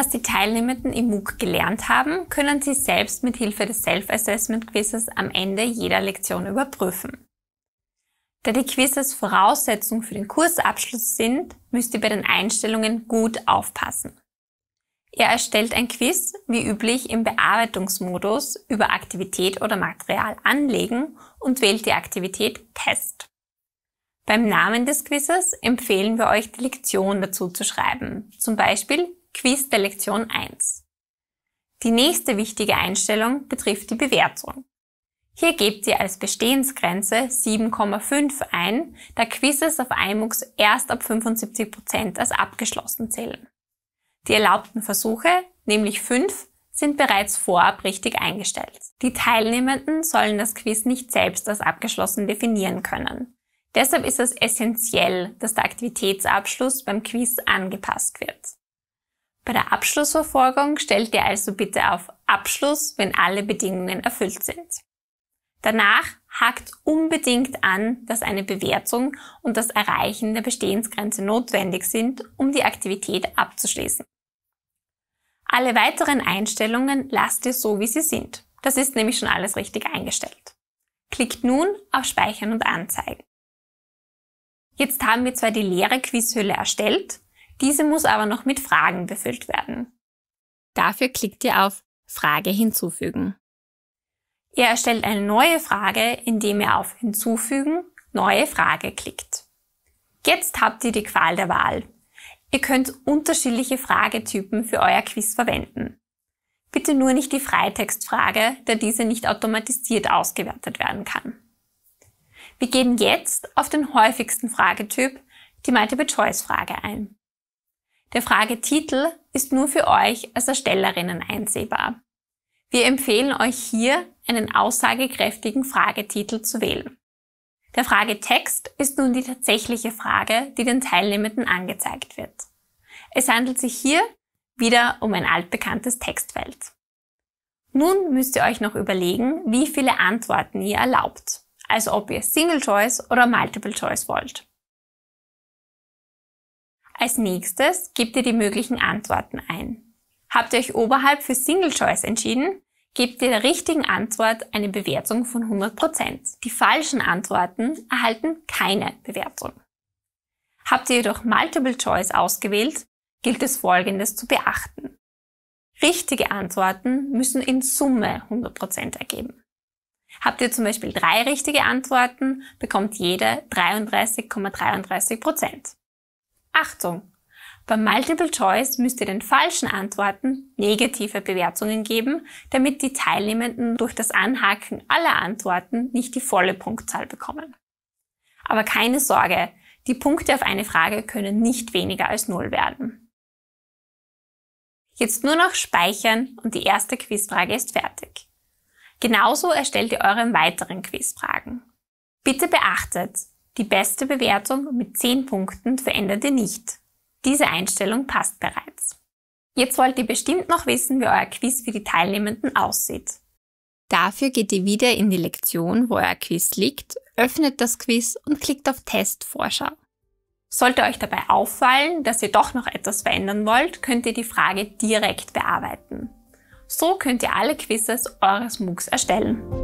Was die Teilnehmenden im MOOC gelernt haben, können sie selbst mit Hilfe des Self-Assessment Quizzes am Ende jeder Lektion überprüfen. Da die Quizzes Voraussetzung für den Kursabschluss sind, müsst ihr bei den Einstellungen gut aufpassen. Ihr erstellt ein Quiz, wie üblich im Bearbeitungsmodus, über Aktivität oder Material anlegen und wählt die Aktivität Test. Beim Namen des Quizzes empfehlen wir euch, die Lektion dazu zu schreiben, zum Beispiel Quiz der Lektion 1. Die nächste wichtige Einstellung betrifft die Bewertung. Hier gebt ihr als Bestehensgrenze 7,5 ein, da Quizzes auf iMux erst ab 75% Prozent als abgeschlossen zählen. Die erlaubten Versuche, nämlich 5, sind bereits vorab richtig eingestellt. Die Teilnehmenden sollen das Quiz nicht selbst als abgeschlossen definieren können. Deshalb ist es essentiell, dass der Aktivitätsabschluss beim Quiz angepasst wird. Bei der Abschlussverfolgung stellt ihr also bitte auf Abschluss, wenn alle Bedingungen erfüllt sind. Danach hakt unbedingt an, dass eine Bewertung und das Erreichen der Bestehensgrenze notwendig sind, um die Aktivität abzuschließen. Alle weiteren Einstellungen lasst ihr so, wie sie sind. Das ist nämlich schon alles richtig eingestellt. Klickt nun auf Speichern und Anzeigen. Jetzt haben wir zwar die leere Quizhülle erstellt, diese muss aber noch mit Fragen befüllt werden. Dafür klickt ihr auf Frage hinzufügen. Ihr erstellt eine neue Frage, indem ihr auf Hinzufügen, neue Frage klickt. Jetzt habt ihr die Qual der Wahl. Ihr könnt unterschiedliche Fragetypen für euer Quiz verwenden. Bitte nur nicht die Freitextfrage, da diese nicht automatisiert ausgewertet werden kann. Wir gehen jetzt auf den häufigsten Fragetyp, die Multiple-Choice-Frage ein. Der Fragetitel ist nur für euch als Erstellerinnen einsehbar. Wir empfehlen euch hier, einen aussagekräftigen Fragetitel zu wählen. Der Fragetext ist nun die tatsächliche Frage, die den Teilnehmenden angezeigt wird. Es handelt sich hier wieder um ein altbekanntes Textfeld. Nun müsst ihr euch noch überlegen, wie viele Antworten ihr erlaubt, also ob ihr Single Choice oder Multiple Choice wollt. Als nächstes gebt ihr die möglichen Antworten ein. Habt ihr euch oberhalb für Single Choice entschieden, gebt ihr der richtigen Antwort eine Bewertung von 100%. Die falschen Antworten erhalten keine Bewertung. Habt ihr jedoch Multiple Choice ausgewählt, gilt es Folgendes zu beachten. Richtige Antworten müssen in Summe 100% ergeben. Habt ihr zum Beispiel drei richtige Antworten, bekommt jede 33,33%. ,33%. Achtung! Beim Multiple Choice müsst ihr den falschen Antworten negative Bewertungen geben, damit die Teilnehmenden durch das Anhaken aller Antworten nicht die volle Punktzahl bekommen. Aber keine Sorge, die Punkte auf eine Frage können nicht weniger als null werden. Jetzt nur noch speichern und die erste Quizfrage ist fertig. Genauso erstellt ihr euren weiteren Quizfragen. Bitte beachtet, die beste Bewertung mit 10 Punkten verändert ihr nicht. Diese Einstellung passt bereits. Jetzt wollt ihr bestimmt noch wissen, wie euer Quiz für die Teilnehmenden aussieht. Dafür geht ihr wieder in die Lektion, wo euer Quiz liegt, öffnet das Quiz und klickt auf Test Vorschau. Sollte euch dabei auffallen, dass ihr doch noch etwas verändern wollt, könnt ihr die Frage direkt bearbeiten. So könnt ihr alle Quizzes eures MOOCs erstellen.